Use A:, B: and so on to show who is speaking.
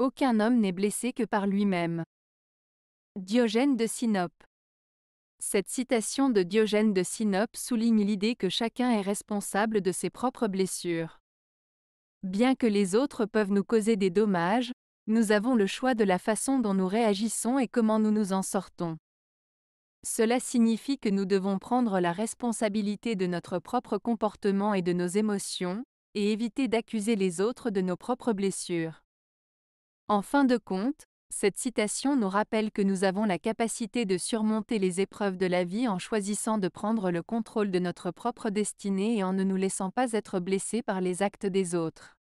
A: Aucun homme n'est blessé que par lui-même. Diogène de Sinope. Cette citation de Diogène de Sinope souligne l'idée que chacun est responsable de ses propres blessures. Bien que les autres peuvent nous causer des dommages, nous avons le choix de la façon dont nous réagissons et comment nous nous en sortons. Cela signifie que nous devons prendre la responsabilité de notre propre comportement et de nos émotions, et éviter d'accuser les autres de nos propres blessures. En fin de compte, cette citation nous rappelle que nous avons la capacité de surmonter les épreuves de la vie en choisissant de prendre le contrôle de notre propre destinée et en ne nous laissant pas être blessés par les actes des autres.